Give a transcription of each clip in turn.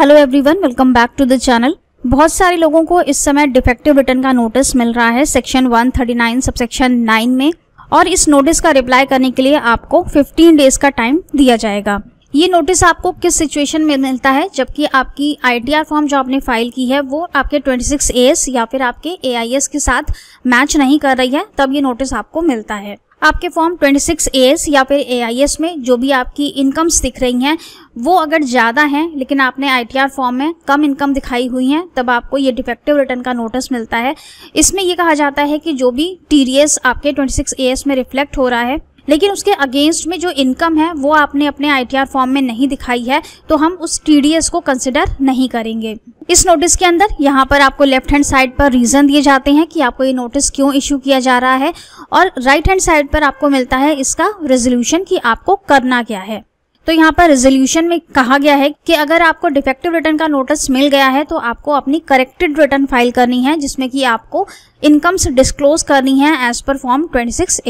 Hello everyone welcome back to the channel बहुत सारे लोगों को इस समय डिफेक्टिव रिटर्न का नोटिस मिल रहा है सेक्शन 139 सब सेक्शन 9 में और इस नोटिस का रिप्लाई करने के लिए आपको 15 डेज का टाइम दिया जाएगा ये नोटिस आपको किस सिचुएशन में मिलता है जबकि आपकी आईटीआर फॉर्म जो आपने फाइल की है वो आपके 26 एएस या फिर आपके एआईएस के साथ मैच नहीं कर रही है तब ये नोटिस आपको मिलता है आपके फॉर्म 26 एएस या फिर एआईएस में जो भी आपकी इनकम्स दिख रही हैं वो अगर ज़्यादा हैं लेकिन आपने आईटीआर फॉर्म में कम इनकम दिखाई हुई हैं तब आपको ये डिफेक्टिव रिटर्न का नोटिस मिलता है इसमें ये कहा जाता है कि जो भी टीडीएस आपके 26 एस में रिफ्लेक्ट हो रहा है लेकिन उसके अगेंस्ट में जो इनकम है वो आपने अपने आईटीआर फॉर्म में नहीं दिखाई है तो हम उस टीडीएस को कंसिडर नहीं करेंगे इस नोटिस के अंदर यहाँ पर आपको लेफ्ट हैंड साइड पर रीज़न दिए जाते हैं कि आपको ये नोटिस क्यों इशू किया जा रहा है और राइट हैंड साइड पर आपको मिलता है इसका रेजोल्यूशन कि आपको करना क्या है तो यहाँ पर रेजोल्यूशन में कहा गया है कि अगर आपको डिफेक्टिव रिटर्न का नोटिस मिल गया है तो आपको अपनी करेक्टेड रिटर्न फाइल करनी है जिसमें कि आपको इनकम्स डिस्क्लोज करनी है as per form twenty six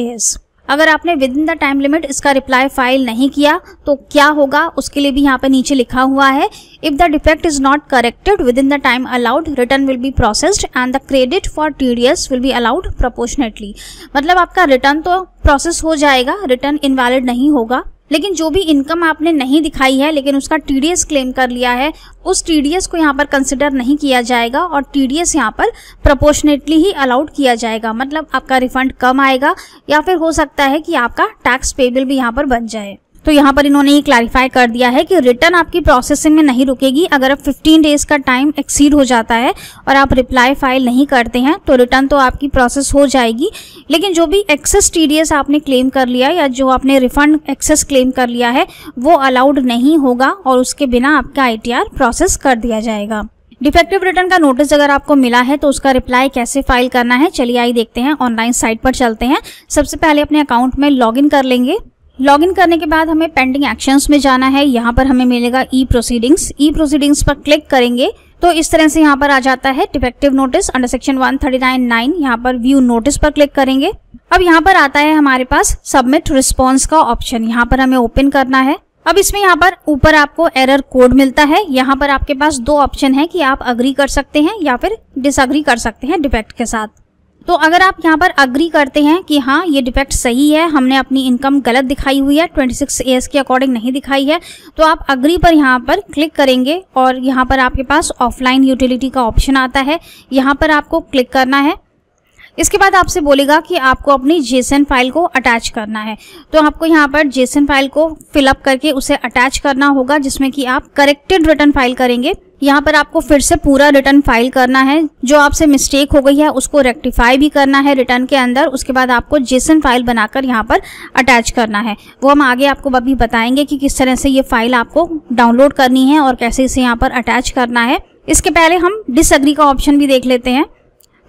अगर आपने within the time limit इसका रिप्लाई फाइल नहीं किया तो क्या होगा उसके लिए भी यहाँ पे नीचे लिखा हुआ है if the defect is not corrected within the time allowed return will be processed and the credit for T will be allowed proportionately मतलब आपका रिटर्न तो प्रोसेस हो जाएगा रिटर्न इनवैलिड नहीं होगा लेकिन जो भी इनकम आपने नहीं दिखाई है लेकिन उसका टी क्लेम कर लिया है उस टी को यहाँ पर कंसिडर नहीं किया जाएगा और टी डी यहाँ पर प्रपोर्शनेटली ही अलाउड किया जाएगा मतलब आपका रिफंड कम आएगा या फिर हो सकता है कि आपका टैक्स पेबल भी यहाँ पर बन जाए तो यहाँ पर इन्होंने ये क्लैरिफाई कर दिया है कि रिटर्न आपकी प्रोसेसिंग में नहीं रुकेगी अगर आप 15 डेज का टाइम एक्सीड हो जाता है और आप रिप्लाई फाइल नहीं करते हैं तो रिटर्न तो आपकी प्रोसेस हो जाएगी लेकिन जो भी एक्सेस टीडीएस आपने क्लेम कर लिया या जो आपने रिफंड एक्सेस क्लेम कर लिया है वो अलाउड नहीं होगा और उसके बिना आपका आई प्रोसेस कर दिया जाएगा डिफेक्टिव रिटर्न का नोटिस अगर आपको मिला है तो उसका रिप्लाई कैसे फाइल करना है चलिए आइए देखते हैं ऑनलाइन साइट पर चलते हैं सबसे पहले अपने अकाउंट में लॉगिन कर लेंगे लॉगिन करने के बाद हमें पेंडिंग एक्शंस में जाना है यहाँ पर हमें मिलेगा ई प्रोसीडिंग्स ई प्रोसीडिंग्स पर क्लिक करेंगे तो इस तरह से यहाँ पर आ जाता है defective notice under section one thirty nine nine यहाँ पर व्यू नोटिस पर क्लिक करेंगे अब यहाँ पर आता है हमारे पास सबमिट रिस्पॉन्स का ऑप्शन यहाँ पर हमें ओपन करना है अब इसमें यहाँ पर ऊपर आपको एरर कोड मिलता है यहाँ पर आपके पास दो ऑप्शन है कि आप अग्री कर सकते हैं या फिर डिसअग्री कर सकते हैं डिफेक्ट के साथ तो अगर आप यहाँ पर अग्री करते हैं कि हाँ ये डिफेक्ट सही है हमने अपनी इनकम गलत दिखाई हुई है 26 सिक्स एस के अकॉर्डिंग नहीं दिखाई है तो आप अग्री पर यहाँ पर क्लिक करेंगे और यहाँ पर आपके पास ऑफलाइन यूटिलिटी का ऑप्शन आता है यहाँ पर आपको क्लिक करना है इसके बाद आपसे बोलेगा कि आपको अपनी जेसन फाइल को अटैच करना है तो आपको यहाँ पर जेसन फाइल को फिलअप करके उसे अटैच करना होगा जिसमें कि आप करेक्टेड रिटर्न फाइल करेंगे यहाँ पर आपको फिर से पूरा रिटर्न फाइल करना है जो आपसे मिस्टेक हो गई है उसको रेक्टिफाई भी करना है रिटर्न के अंदर उसके बाद आपको जेसन फाइल बनाकर यहाँ पर अटैच करना है वो हम आगे आपको अभी बताएंगे कि किस तरह से ये फाइल आपको डाउनलोड करनी है और कैसे इसे यहाँ पर अटैच करना है इसके पहले हम डिसअग्री का ऑप्शन भी देख लेते हैं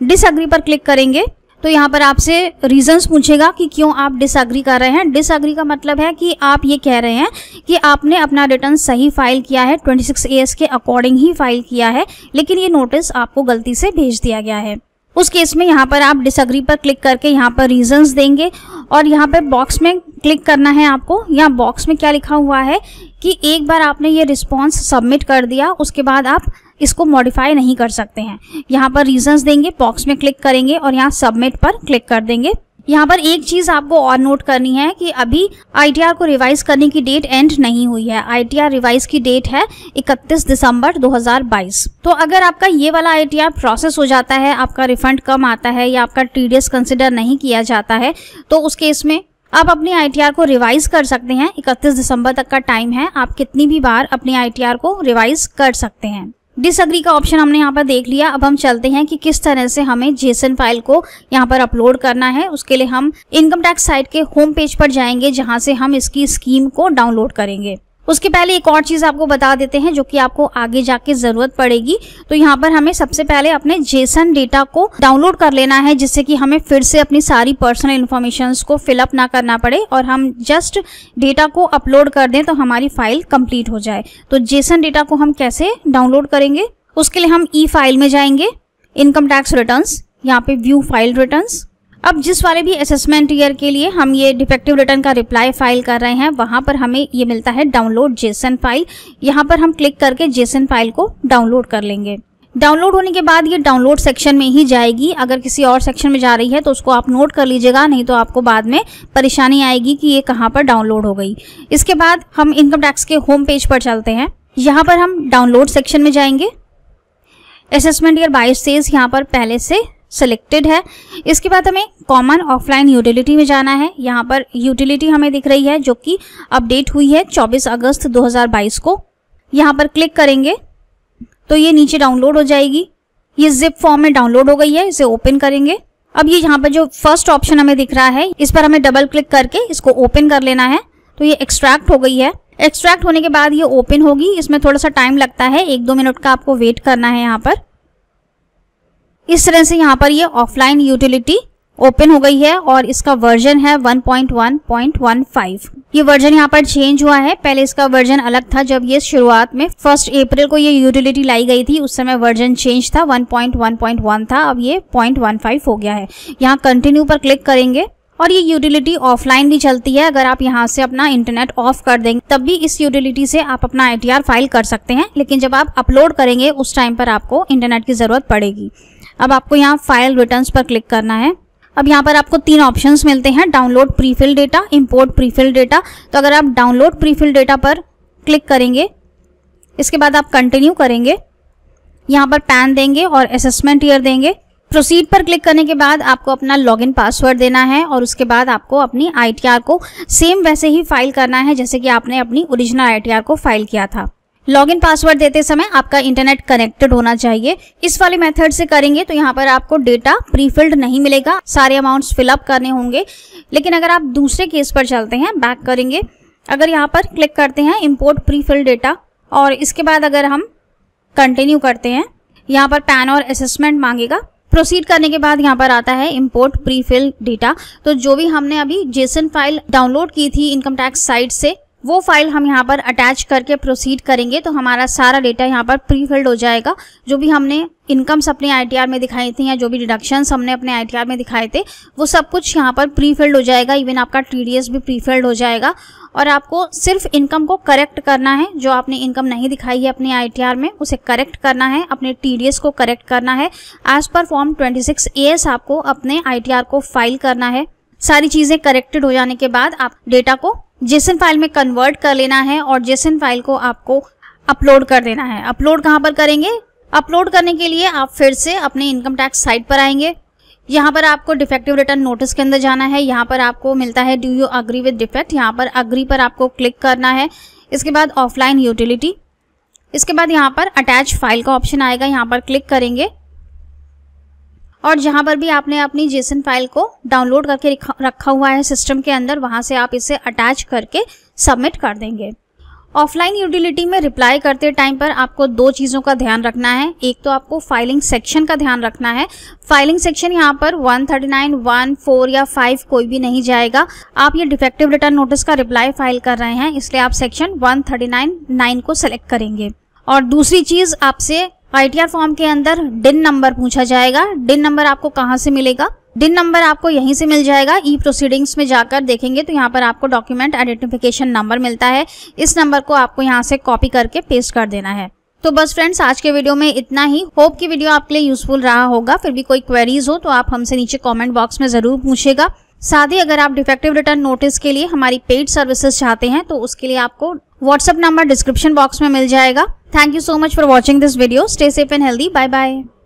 डिसअग्री पर क्लिक करेंगे तो यहाँ पर आपसे रीजंस पूछेगा कि क्यों आप डिसअग्री कर रहे हैं डिसअग्री का मतलब है कि आप ये कह रहे हैं कि आपने अपना रिटर्न सही फाइल किया है 26 सिक्स के अकॉर्डिंग ही फाइल किया है लेकिन ये नोटिस आपको गलती से भेज दिया गया है उस केस में यहाँ पर आप डिसअग्री पर क्लिक करके यहाँ पर रीजंस देंगे और यहाँ पर बॉक्स में क्लिक करना है आपको यहाँ बॉक्स में क्या लिखा हुआ है कि एक बार आपने ये रिस्पॉन्स सबमिट कर दिया उसके बाद आप इसको मॉडिफाई नहीं कर सकते हैं यहाँ पर रीजंस देंगे बॉक्स में क्लिक करेंगे और यहाँ सबमिट पर क्लिक कर देंगे यहाँ पर एक चीज आपको और नोट करनी है कि अभी आईटीआर को रिवाइज करने की डेट एंड नहीं हुई है आईटीआर रिवाइज की डेट है 31 दिसंबर 2022 तो अगर आपका ये वाला आईटीआर प्रोसेस हो जाता है आपका रिफंड कम आता है या आपका टीडीएस कंसिडर नहीं किया जाता है तो उस केस में आप अपने आईटीआर को रिवाइज कर सकते हैं 31 दिसंबर तक का टाइम है आप कितनी भी बार अपने आईटीआर को रिवाइज कर सकते हैं डिसअग्री का ऑप्शन हमने यहाँ पर देख लिया अब हम चलते हैं कि किस तरह से हमें जेसन फाइल को यहाँ पर अपलोड करना है उसके लिए हम इनकम टैक्स साइट के होम पेज पर जाएंगे जहाँ से हम इसकी स्कीम को डाउनलोड करेंगे उसके पहले एक और चीज़ आपको बता देते हैं जो कि आपको आगे जाके ज़रूरत पड़ेगी तो यहाँ पर हमें सबसे पहले अपने जेसन डेटा को डाउनलोड कर लेना है जिससे कि हमें फिर से अपनी सारी पर्सनल इन्फॉर्मेशन को फिलअप ना करना पड़े और हम जस्ट डेटा को अपलोड कर दें तो हमारी फाइल कंप्लीट हो जाए तो जेसन डेटा को हम कैसे डाउनलोड करेंगे उसके लिए हम ई e फाइल में जाएंगे इनकम टैक्स रिटर्न यहाँ पे व्यू फाइल रिटर्न्स अब जिस वाले भी असेसमेंट ईयर के लिए हम ये डिफेक्टिव रिटर्न का रिप्लाई फाइल कर रहे हैं वहाँ पर हमें ये मिलता है डाउनलोड जेसन फाइल यहाँ पर हम क्लिक करके जेसन फाइल को डाउनलोड कर लेंगे डाउनलोड होने के बाद ये डाउनलोड सेक्शन में ही जाएगी अगर किसी और सेक्शन में जा रही है तो उसको आप नोट कर लीजिएगा नहीं तो आपको बाद में परेशानी आएगी कि ये कहाँ पर डाउनलोड हो गई इसके बाद हम इनकम टैक्स के होम पेज पर चलते हैं यहाँ पर हम डाउनलोड सेक्शन में जाएंगे असेसमेंट ईयर बाईस सेज यहाँ पर पहले से सेलेक्टेड है इसके बाद हमें कॉमन ऑफलाइन यूटिलिटी में जाना है यहाँ पर यूटिलिटी हमें दिख रही है जो कि अपडेट हुई है 24 अगस्त 2022 को यहाँ पर क्लिक करेंगे तो ये नीचे डाउनलोड हो जाएगी ये जिप फॉर्म में डाउनलोड हो गई है इसे ओपन करेंगे अब ये यहाँ पर जो फर्स्ट ऑप्शन हमें दिख रहा है इस पर हमें डबल क्लिक करके इसको ओपन कर लेना है तो ये एक्सट्रैक्ट हो गई है एक्सट्रैक्ट होने के बाद ये ओपन होगी इसमें थोड़ा सा टाइम लगता है एक दो मिनट का आपको वेट करना है यहाँ पर इस तरह से यहाँ पर ये ऑफलाइन यूटिलिटी ओपन हो गई है और इसका वर्जन है 1.1.15 ये वर्जन यहाँ पर चेंज हुआ है पहले इसका वर्जन अलग था जब ये शुरुआत में फर्स्ट अप्रैल को ये यूटिलिटी लाई गई थी उस समय वर्जन चेंज था 1.1.1 था अब ये 0.15 हो गया है यहाँ कंटिन्यू पर क्लिक करेंगे और ये यूटिलिटी ऑफलाइन भी चलती है अगर आप यहाँ से अपना इंटरनेट ऑफ कर देंगे तब भी इस यूटिलिटी से आप अपना आई फाइल कर सकते हैं लेकिन जब आप अपलोड करेंगे उस टाइम पर आपको इंटरनेट की जरूरत पड़ेगी अब आपको यहाँ फाइल रिटर्न पर क्लिक करना है अब यहाँ पर आपको तीन ऑप्शंस मिलते हैं download prefill data import prefill data तो अगर आप डाउनलोड प्रीफिल डेटा पर क्लिक करेंगे इसके बाद आप कंटिन्यू करेंगे यहाँ पर पैन देंगे और असेसमेंट ईयर देंगे प्रोसीड पर क्लिक करने के बाद आपको अपना लॉगिन पासवर्ड देना है और उसके बाद आपको अपनी आईटीआर को सेम वैसे ही फाइल करना है जैसे कि आपने अपनी ओरिजिनल आईटीआर को फाइल किया था लॉगिन पासवर्ड देते समय आपका इंटरनेट कनेक्टेड होना चाहिए इस वाले मेथड से करेंगे तो यहाँ पर आपको डेटा प्रीफिल्ड नहीं मिलेगा सारे अमाउंट्स फिलअप करने होंगे लेकिन अगर आप दूसरे केस पर चलते हैं बैक करेंगे अगर यहाँ पर क्लिक करते हैं इम्पोर्ट प्रीफिल्ड डेटा और इसके बाद अगर हम कंटिन्यू करते हैं यहाँ पर पैन और असेसमेंट मांगेगा प्रोसीड करने के बाद यहाँ पर आता है इम्पोर्ट प्रीफिल डेटा तो जो भी हमने अभी जेसन फाइल डाउनलोड की थी इनकम टैक्स साइट से वो फाइल हम यहाँ पर अटैच करके प्रोसीड करेंगे तो हमारा सारा डेटा यहाँ पर प्री फिल्ड हो जाएगा जो भी हमने इनकम्स अपने आईटीआर में दिखाई थी या जो भी डिडक्शंस हमने अपने आईटीआर में दिखाए थे वो सब कुछ यहाँ पर प्री फिल्ड हो जाएगा इवन आपका टीडीएस भी प्री फिल्ड हो जाएगा और आपको सिर्फ इनकम को करेक्ट करना है जो आपने इनकम नहीं दिखाई है अपने आई में उसे करेक्ट करना है अपने टी को करेक्ट करना है as per form twenty six आपको अपने आई को फाइल करना है सारी चीज़ें करेक्टेड हो जाने के बाद आप डेटा को जेसन फाइल में कन्वर्ट कर लेना है और जेसन फाइल को आपको अपलोड कर देना है अपलोड कहाँ पर करेंगे अपलोड करने के लिए आप फिर से अपने इनकम टैक्स साइट पर आएंगे यहाँ पर आपको डिफेक्टिव रिटर्न नोटिस के अंदर जाना है यहाँ पर आपको मिलता है do you agree with defect यहाँ पर अग्री पर आपको क्लिक करना है इसके बाद ऑफलाइन यूटिलिटी इसके बाद यहाँ पर अटैच फाइल का ऑप्शन आएगा यहाँ पर क्लिक करेंगे और जहाँ पर भी आपने अपनी जेसन फाइल को डाउनलोड करके रखा हुआ है सिस्टम के अंदर वहाँ से आप इसे अटैच करके सबमिट कर देंगे ऑफलाइन यूटिलिटी में रिप्लाई करते टाइम पर आपको दो चीज़ों का ध्यान रखना है एक तो आपको फाइलिंग सेक्शन का ध्यान रखना है फाइलिंग सेक्शन यहाँ पर 139, 1, 4 या 5 कोई भी नहीं जाएगा आप ये डिफेक्टिव रिटर्न नोटिस का रिप्लाई फाइल कर रहे हैं इसलिए आप सेक्शन 139, 9 को सेलेक्ट करेंगे और दूसरी चीज़ आपसे आईटीआर फॉर्म के अंदर डिन नंबर पूछा जाएगा डिन नंबर आपको कहाँ से मिलेगा डिन नंबर आपको यहीं से मिल जाएगा ई प्रोसीडिंग्स में जाकर देखेंगे तो यहाँ पर आपको डॉक्यूमेंट आइडेंटिफिकेशन नंबर मिलता है इस नंबर को आपको यहाँ से कॉपी करके पेस्ट कर देना है तो बस फ्रेंड्स आज के वीडियो में इतना ही होप कि वीडियो आपके लिए यूजफुल रहा होगा फिर भी कोई क्वेरीज हो तो आप हमसे नीचे कमेंट बॉक्स में जरूर पूछेगा साथ ही अगर आप डिफेक्टिव रिटर्न नोटिस के लिए हमारी पेड सर्विसेज चाहते हैं तो उसके लिए आपको व्हाट्सअप नंबर डिस्क्रिप्शन बॉक्स में मिल जाएगा Thank you so much for watching this video. Stay safe and healthy. Bye bye.